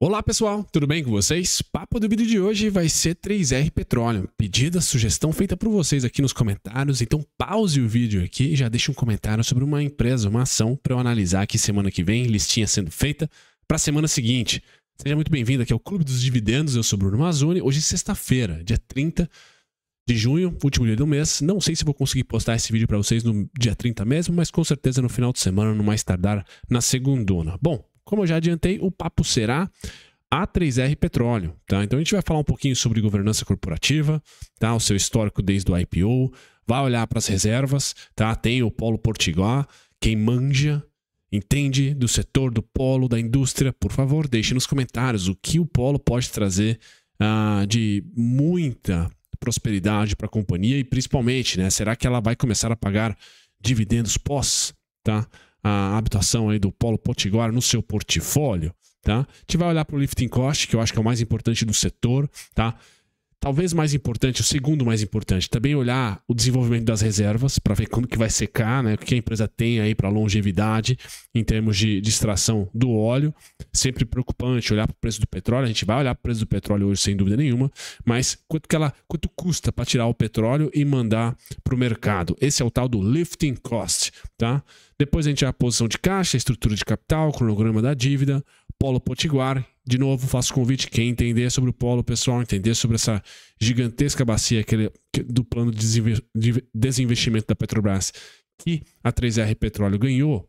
Olá pessoal, tudo bem com vocês? Papo do vídeo de hoje vai ser 3R Petróleo. Pedida, sugestão feita por vocês aqui nos comentários, então pause o vídeo aqui e já deixe um comentário sobre uma empresa, uma ação para eu analisar aqui semana que vem, listinha sendo feita para a semana seguinte. Seja muito bem-vindo aqui ao Clube dos Dividendos, eu sou Bruno Mazzoni. Hoje é sexta-feira, dia 30 de junho, último dia do mês. Não sei se vou conseguir postar esse vídeo para vocês no dia 30 mesmo, mas com certeza no final de semana, no mais tardar, na segunda. Bom, como eu já adiantei, o papo será a3R Petróleo, tá? Então a gente vai falar um pouquinho sobre governança corporativa, tá? O seu histórico desde o IPO, vai olhar para as reservas, tá? Tem o Polo Portiguá, quem manja, entende do setor, do polo, da indústria, por favor, deixe nos comentários o que o polo pode trazer uh, de muita prosperidade para a companhia e principalmente, né? Será que ela vai começar a pagar dividendos pós, tá? a habitação aí do Polo Potiguar no seu portfólio, tá? A gente vai olhar para o lifting cost, que eu acho que é o mais importante do setor, tá? talvez mais importante, o segundo mais importante, também olhar o desenvolvimento das reservas para ver quando que vai secar, né? O que a empresa tem aí para longevidade em termos de, de extração do óleo. Sempre preocupante olhar para o preço do petróleo. A gente vai olhar para o preço do petróleo hoje sem dúvida nenhuma, mas quanto que ela, quanto custa para tirar o petróleo e mandar para o mercado? Esse é o tal do lifting cost, tá? Depois a gente a posição de caixa, estrutura de capital, cronograma da dívida, polo potiguar de novo, faço convite, quem entender sobre o polo pessoal, entender sobre essa gigantesca bacia que, do plano de desinvestimento da Petrobras que a 3R Petróleo ganhou,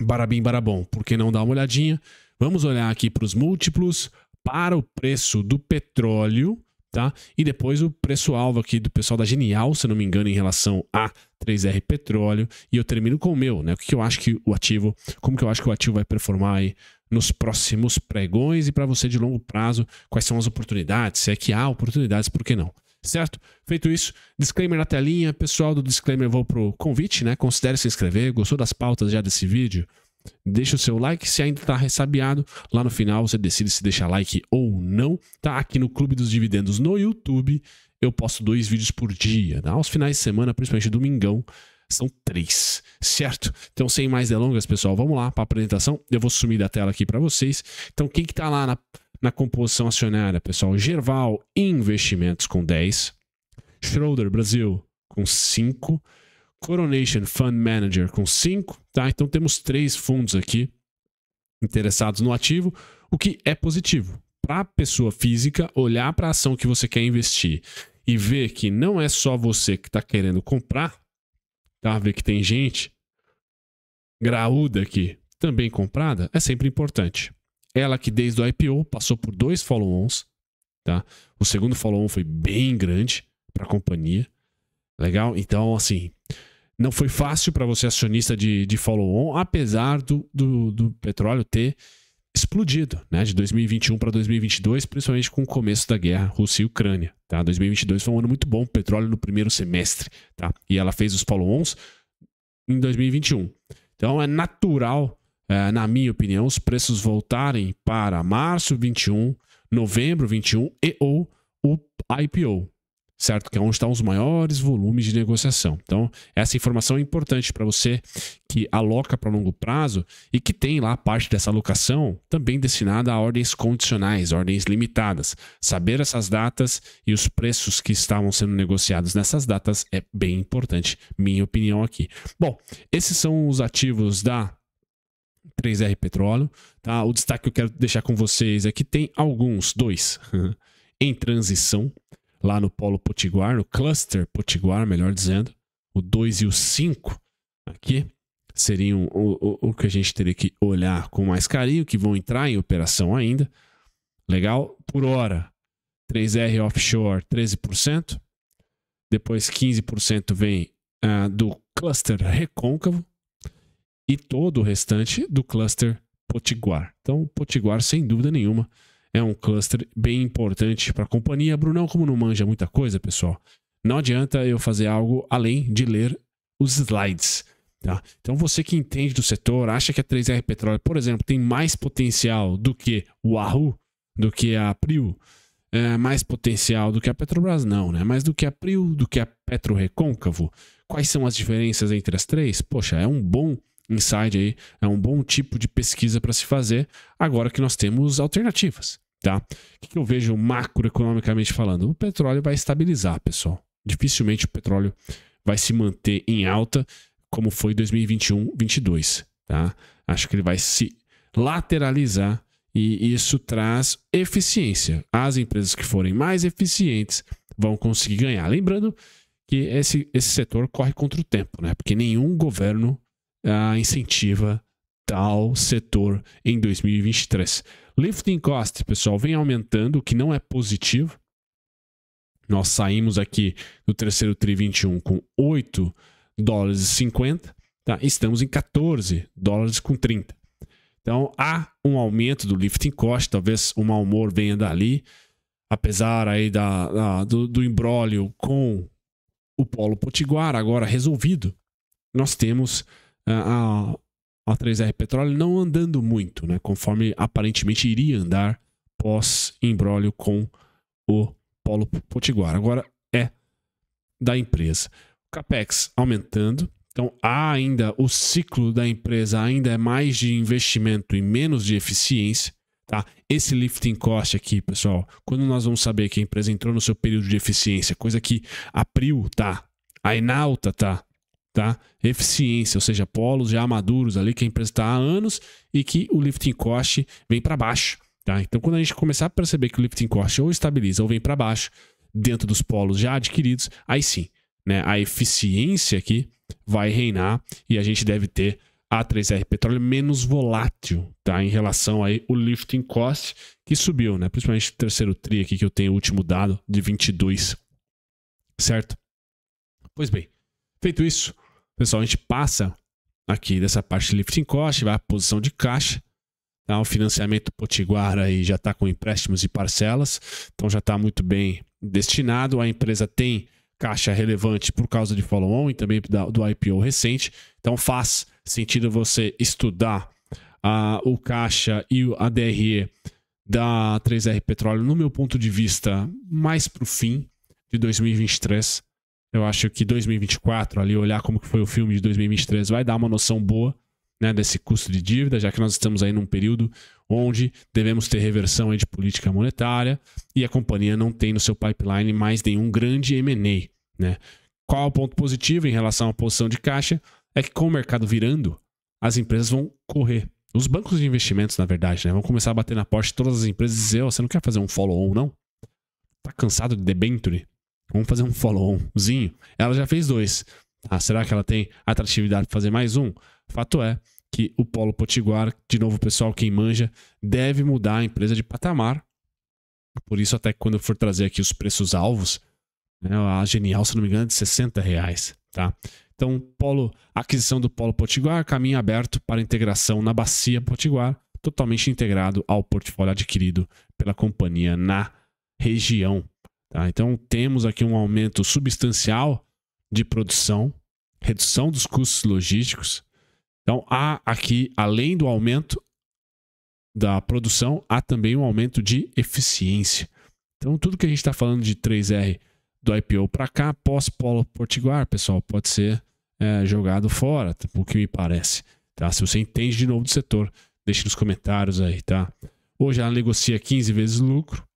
barabim barabom, por que não dar uma olhadinha? Vamos olhar aqui para os múltiplos, para o preço do petróleo, tá? E depois o preço-alvo aqui do pessoal da Genial, se não me engano, em relação a 3R Petróleo. E eu termino com o meu, né? O que eu acho que o ativo, como que eu acho que o ativo vai performar aí nos próximos pregões e para você de longo prazo, quais são as oportunidades, se é que há oportunidades, por que não? Certo? Feito isso, disclaimer na telinha. Pessoal do disclaimer, vou pro convite, né? Considere se inscrever. Gostou das pautas já desse vídeo? Deixa o seu like, se ainda está ressabiado, lá no final você decide se deixar like ou não. Tá aqui no Clube dos Dividendos no YouTube. Eu posto dois vídeos por dia, tá? aos finais de semana, principalmente domingão. São três, certo? Então, sem mais delongas, pessoal, vamos lá para a apresentação. Eu vou sumir da tela aqui para vocês. Então, quem que está lá na, na composição acionária, pessoal? Gerval Investimentos com 10, Schroeder Brasil com 5, Coronation Fund Manager com 5, tá? Então, temos três fundos aqui interessados no ativo, o que é positivo. Para a pessoa física olhar para a ação que você quer investir e ver que não é só você que está querendo comprar, tá? Ver que tem gente graúda aqui, também comprada, é sempre importante. Ela que desde o IPO passou por dois follow-ons, tá? O segundo follow-on foi bem grande para a companhia. Legal? Então, assim, não foi fácil para você acionista de, de follow-on, apesar do, do, do petróleo ter explodido, né, de 2021 para 2022, principalmente com o começo da guerra Rússia e Ucrânia, tá? 2022 foi um ano muito bom petróleo no primeiro semestre, tá? E ela fez os follow-ons em 2021. Então é natural, é, na minha opinião, os preços voltarem para março 21, novembro 21 e ou o IPO, certo? Que é onde estão os maiores volumes de negociação. Então, essa informação é importante para você que aloca para longo prazo e que tem lá parte dessa alocação também destinada a ordens condicionais, ordens limitadas. Saber essas datas e os preços que estavam sendo negociados nessas datas é bem importante, minha opinião aqui. Bom, esses são os ativos da 3R Petróleo, tá? O destaque que eu quero deixar com vocês é que tem alguns, dois, em transição, lá no Polo Potiguar, no Cluster Potiguar, melhor dizendo. O 2 e o 5 aqui seriam o, o, o que a gente teria que olhar com mais carinho, que vão entrar em operação ainda. Legal? Por hora, 3R Offshore 13%, depois 15% vem ah, do cluster recôncavo e todo o restante do cluster potiguar. Então, potiguar, sem dúvida nenhuma, é um cluster bem importante para a companhia. Brunão, como não manja muita coisa, pessoal, não adianta eu fazer algo além de ler os slides. Tá? Então, você que entende do setor, acha que a 3R Petróleo, por exemplo, tem mais potencial do que o Wahoo, do que a Prio, é mais potencial do que a Petrobras, não, né? Mas do que a Prio, do que a Petro Recôncavo. Quais são as diferenças entre as três? Poxa, é um bom insight aí, é um bom tipo de pesquisa para se fazer agora que nós temos alternativas. Tá? O que, eu vejo macroeconomicamente falando? O petróleo vai estabilizar, pessoal. Dificilmente o petróleo vai se manter em alta como foi 2021, 22, tá? Acho que ele vai se lateralizar e isso traz eficiência. As empresas que forem mais eficientes vão conseguir ganhar. Lembrando que esse, esse setor corre contra o tempo, né? Porque nenhum governo ah, incentiva tal setor em 2023. Lifting cost, pessoal, vem aumentando, o que não é positivo. Nós saímos aqui do terceiro TRI 21 com 8 dólares e 50, tá? estamos em 14 dólares com 30. Então há um aumento do lifting cost, talvez o um mau humor venha dali, apesar aí da, da do, do imbróglio com o Polo Potiguar, agora resolvido, nós temos ah, a uh, a3R Petróleo não andando muito, né, conforme aparentemente iria andar pós-embrólio com o Polo Potiguar. Agora é da empresa. O CAPEX aumentando. Então, há ainda o ciclo da empresa ainda é mais de investimento e menos de eficiência. Tá? Esse lifting cost aqui, pessoal, quando nós vamos saber que a empresa entrou no seu período de eficiência, coisa que a Priu tá, a Enalta tá, tá? Eficiência, ou seja, polos já maduros ali que a empresa está há anos e que o lifting cost vem para baixo, tá? Então, quando a gente começar a perceber que o lifting cost ou estabiliza ou vem para baixo dentro dos polos já adquiridos, aí sim, né? A eficiência aqui vai reinar e a gente deve ter a 3R Petróleo menos volátil, tá? Em relação aí o lifting cost que subiu, né? Principalmente o terceiro tri aqui que eu tenho o último dado de 22, certo? Pois bem, feito isso, Pessoal, a gente passa aqui dessa parte de lifting cost, vai a posição de caixa. Tá? O financiamento potiguar aí já está com empréstimos e parcelas, então já está muito bem destinado. A empresa tem caixa relevante por causa de follow-on e também do IPO recente. Então faz sentido você estudar a, o caixa e a DRE da 3R Petróleo, no meu ponto de vista, mais para o fim de 2023. Eu acho que 2024, ali, olhar como que foi o filme de 2023, vai dar uma noção boa né, desse custo de dívida, já que nós estamos aí num período onde devemos ter reversão de política monetária e a companhia não tem no seu pipeline mais nenhum grande M&A. Né? Qual é o ponto positivo em relação à posição de caixa? É que com o mercado virando, as empresas vão correr. Os bancos de investimentos, na verdade, né, vão começar a bater na porta de todas as empresas e dizer, oh, você não quer fazer um follow-on, não? Tá cansado de debenture? Vamos fazer um follow-onzinho. Ela já fez dois. Ah, será que ela tem atratividade para fazer mais um? Fato é que o Polo Potiguar, de novo, pessoal, quem manja, deve mudar a empresa de patamar. Por isso, até quando eu for trazer aqui os preços alvos, né, a Genial, se não me engano, é de 60 reais. Tá? Então, polo, aquisição do Polo Potiguar, caminho aberto para integração na Bacia Potiguar, totalmente integrado ao portfólio adquirido pela companhia na região. Tá? Então, temos aqui um aumento substancial de produção, redução dos custos logísticos. Então, há aqui, além do aumento da produção, há também um aumento de eficiência. Então, tudo que a gente está falando de 3R do IPO para cá, pós-polo Portiguar, pessoal, pode ser é, jogado fora, o que me parece. Tá? Se você entende de novo do setor, deixe nos comentários aí, tá? Hoje ela negocia 15 vezes lucro,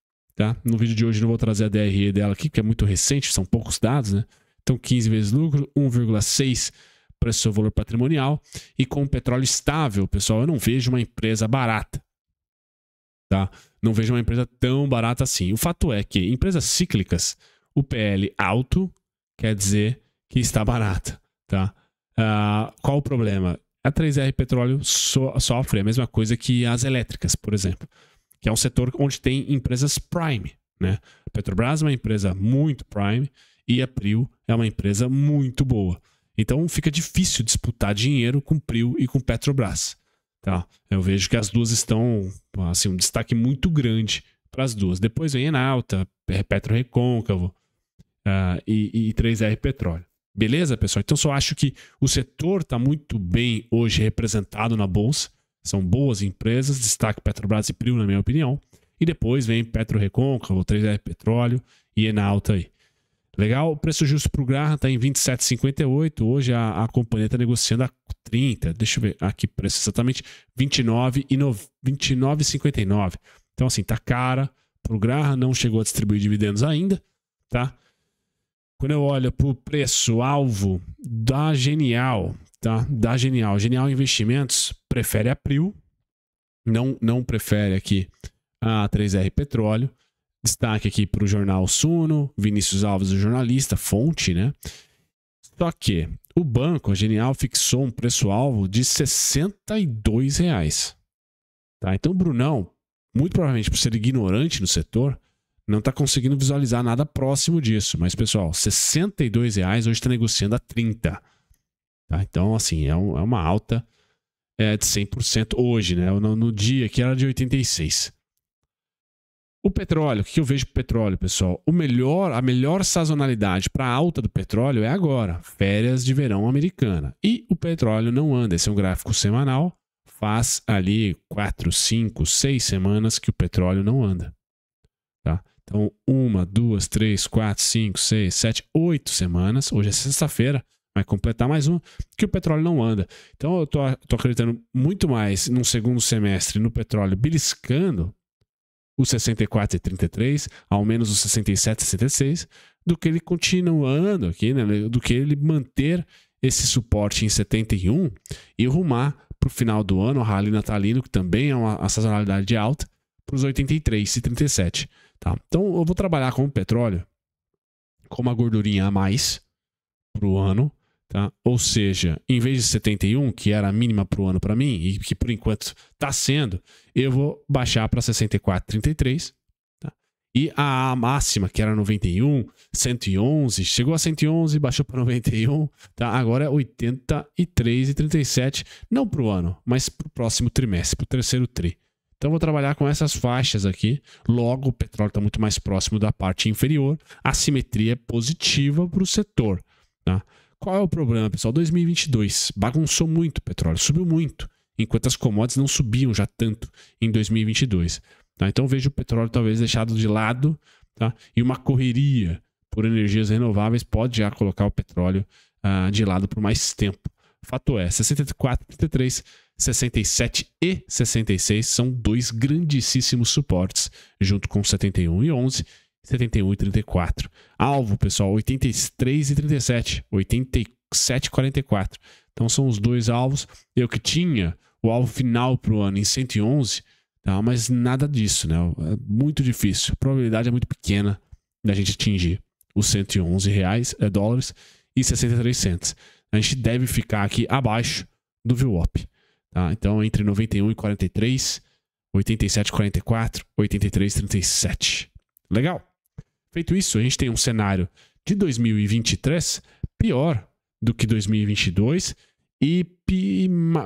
Tá? No vídeo de hoje não vou trazer a DRE dela aqui, porque é muito recente, são poucos dados, né? Então 15 vezes lucro, 1,6 para seu valor patrimonial e com petróleo estável, pessoal, eu não vejo uma empresa barata. Tá? Não vejo uma empresa tão barata assim. O fato é que empresas cíclicas, o PL alto quer dizer que está barata, tá? Uh, qual o problema? A 3R Petróleo so sofre a mesma coisa que as elétricas, por exemplo que é um setor onde tem empresas prime. Né? Petrobras é uma empresa muito prime e a Prio é uma empresa muito boa. Então fica difícil disputar dinheiro com Prio e com Petrobras. Tá? Eu vejo que as duas estão assim um destaque muito grande para as duas. Depois vem Enalta, Petro Recôncavo uh, e, e 3R Petróleo. Beleza, pessoal? Então só acho que o setor está muito bem hoje representado na bolsa. São boas empresas, destaque Petrobras e Prio, na minha opinião. E depois vem Petro Recôncavo, 3R é Petróleo e Enalta aí. Legal, o preço justo para o Graham está em 27,58. Hoje a, a companhia está negociando a 30. Deixa eu ver aqui preço exatamente. 29,59. 29, então, assim, tá cara para o Graham, não chegou a distribuir dividendos ainda, tá? Quando eu olho para o preço alvo da Genial, tá? Da Genial, Genial Investimentos, prefere a não, não prefere aqui a 3R Petróleo. Destaque aqui para o jornal Suno, Vinícius Alves, o jornalista, fonte, né? Só que o banco, a Genial, fixou um preço-alvo de R$ reais. Tá? Então, o Brunão, muito provavelmente por ser ignorante no setor, não está conseguindo visualizar nada próximo disso. Mas, pessoal, R$ reais hoje está negociando a 30. Tá? Então, assim, é, um, é uma alta é de 100% hoje, né? No, no dia que era de 86. O petróleo, o que eu vejo pro petróleo, pessoal? O melhor, a melhor sazonalidade para a alta do petróleo é agora, férias de verão americana. E o petróleo não anda, esse é um gráfico semanal, faz ali 4, 5, 6 semanas que o petróleo não anda. Tá? Então, uma, duas, três, quatro, cinco, seis, sete, oito semanas. Hoje é sexta-feira, vai completar mais uma, que o petróleo não anda. Então eu estou acreditando muito mais num segundo semestre no petróleo beliscando os 64,33, ao menos os 67,66, do que ele continuando aqui, né? do que ele manter esse suporte em 71 e rumar para o final do ano, o rally natalino, que também é uma, sazonalidade alta, para os 83,37. Tá? Então eu vou trabalhar com o petróleo com uma gordurinha a mais para o ano, Tá? Ou seja, em vez de 71, que era a mínima para o ano para mim, e que por enquanto está sendo, eu vou baixar para 64,33. Tá? E a máxima, que era 91, 111, chegou a 111, baixou para 91, tá? agora é 83,37, não para o ano, mas para o próximo trimestre, para o terceiro tri. Então vou trabalhar com essas faixas aqui. Logo, o petróleo está muito mais próximo da parte inferior. A simetria é positiva para o setor. Tá? Qual é o problema, pessoal? 2022 bagunçou muito o petróleo, subiu muito, enquanto as commodities não subiam já tanto em 2022. Tá? Então vejo o petróleo talvez deixado de lado tá? e uma correria por energias renováveis pode já colocar o petróleo uh, de lado por mais tempo. Fato é, 64, 33, 67 e 66 são dois grandíssimos suportes, junto com 71 e 11 71 e 34. Alvo, pessoal, 83 e 37. 87 e 44. Então são os dois alvos. Eu que tinha o alvo final para o ano em 111, tá? mas nada disso, né? É muito difícil. A probabilidade é muito pequena da gente atingir os 111 reais, é, dólares e 63 centos. A gente deve ficar aqui abaixo do VWAP. Tá? Então, entre 91 e 43, 87 44, 83 37. Legal? Feito isso, a gente tem um cenário de 2023 pior do que 2022 e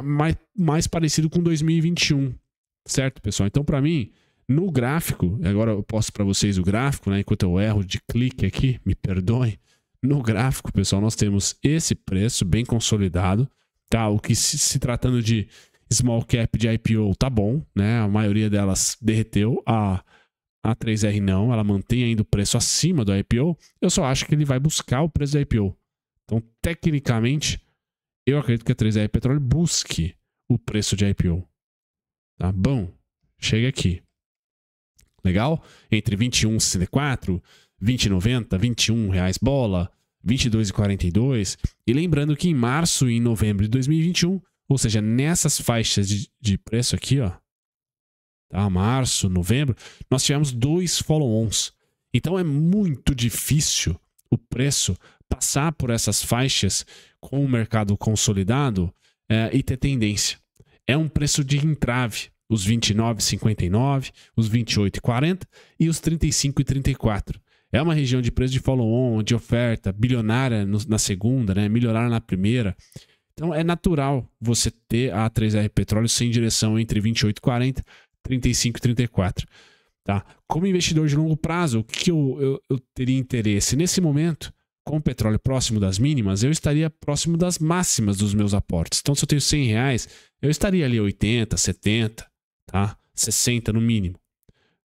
mais, mais parecido com 2021, certo, pessoal? Então, para mim, no gráfico, agora eu posto para vocês o gráfico, né? Enquanto eu erro de clique aqui, me perdoe. No gráfico, pessoal, nós temos esse preço bem consolidado, tá? O que se, se tratando de small cap de IPO tá bom, né? A maioria delas derreteu. A a 3R não, ela mantém ainda o preço acima do IPO. Eu só acho que ele vai buscar o preço do IPO. Então, tecnicamente, eu acredito que a 3R Petróleo busque o preço de IPO. Tá bom? Chega aqui. Legal? Entre 21,64, 20,90, 21 reais bola, 22,42. E lembrando que em março e em novembro de 2021, ou seja, nessas faixas de, de preço aqui, ó, a março, novembro, nós tivemos dois follow-ons. Então é muito difícil o preço passar por essas faixas com o mercado consolidado é, e ter tendência. É um preço de entrave, os 29,59, os 28,40 e os 35,34. É uma região de preço de follow-on, de oferta, bilionária no, na segunda, né? na primeira. Então é natural você ter a 3R Petróleo sem direção entre 28,40 35, 34. Tá? Como investidor de longo prazo, o que eu, eu, eu teria interesse? Nesse momento, com o petróleo próximo das mínimas, eu estaria próximo das máximas dos meus aportes. Então, se eu tenho 100 reais, eu estaria ali 80, 70, tá? 60 no mínimo,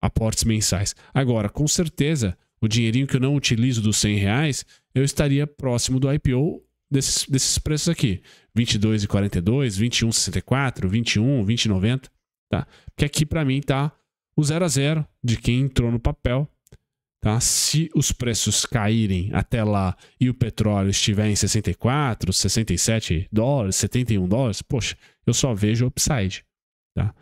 aportes mensais. Agora, com certeza, o dinheirinho que eu não utilizo dos 100 reais, eu estaria próximo do IPO desses, desses preços aqui, 22,42, 21,64, 21, 20,90. Tá? Porque aqui para mim tá o 0 a 0 de quem entrou no papel. Tá? Se os preços caírem até lá e o petróleo estiver em 64, 67 dólares, 71 dólares, poxa, eu só vejo upside. Tá?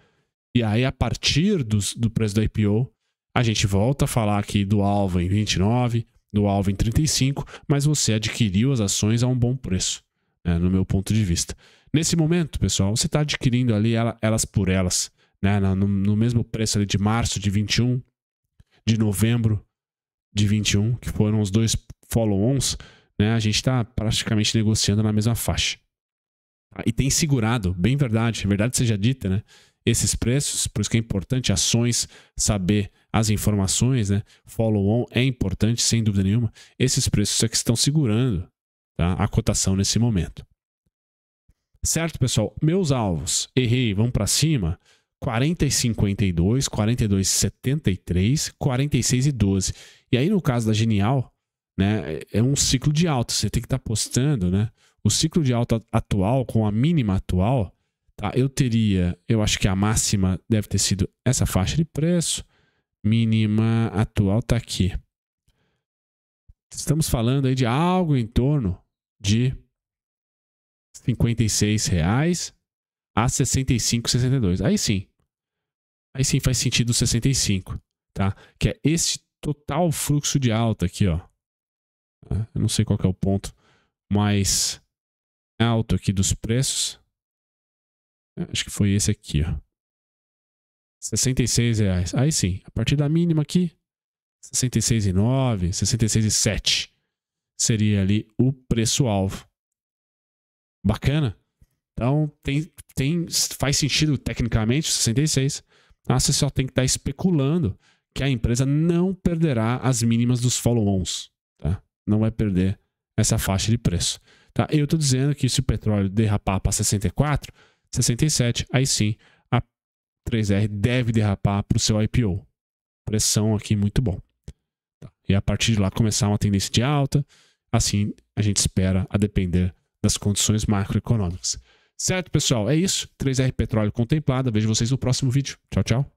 E aí, a partir do preço da IPO, a gente volta a falar aqui do alvo em 29, do alvo em 35, mas você adquiriu as ações a um bom preço, né, no meu ponto de vista. Nesse momento, pessoal, você está adquirindo ali elas por elas né? No, no mesmo preço ali de março de 21, de novembro de 21, que foram os dois follow-ons, né? A gente está praticamente negociando na mesma faixa. Ah, e tem segurado, bem verdade, é verdade seja dita, né? Esses preços, por isso que é importante ações, saber as informações, né? Follow-on é importante, sem dúvida nenhuma. Esses preços é que estão segurando tá? a cotação nesse momento. Certo, pessoal? Meus alvos, errei, vão para cima. 40 e 52, 42 e 73, 46 e 12. E aí no caso da Genial, né, é, é um ciclo de alta, você tem que estar tá postando, né? O ciclo de alta atual com a mínima atual, tá? Eu teria, eu acho que a máxima deve ter sido essa faixa de preço, mínima atual tá aqui. Estamos falando aí de algo em torno de R$ reais a R$ 65,62. Aí sim, Aí sim faz sentido 65, tá? Que é esse total fluxo de alta aqui, ó. Ah, eu não sei qual é o ponto mais alto aqui dos preços. Ah, acho que foi esse aqui, ó. 66 reais. Aí sim, a partir da mínima aqui, 66,9, 66,7 seria ali o preço-alvo. Bacana? Então, tem, tem, faz sentido tecnicamente 66. Ah, você só tem que estar tá especulando que a empresa não perderá as mínimas dos follow-ons. Tá? Não vai perder essa faixa de preço. Tá? Eu estou dizendo que se o petróleo derrapar para 64, 67, aí sim a 3R deve derrapar para o seu IPO. Pressão aqui muito bom. Tá? E a partir de lá começar uma tendência de alta, assim a gente espera a depender das condições macroeconômicas. Certo, pessoal? É isso. 3R Petróleo contemplada. Vejo vocês no próximo vídeo. Tchau, tchau.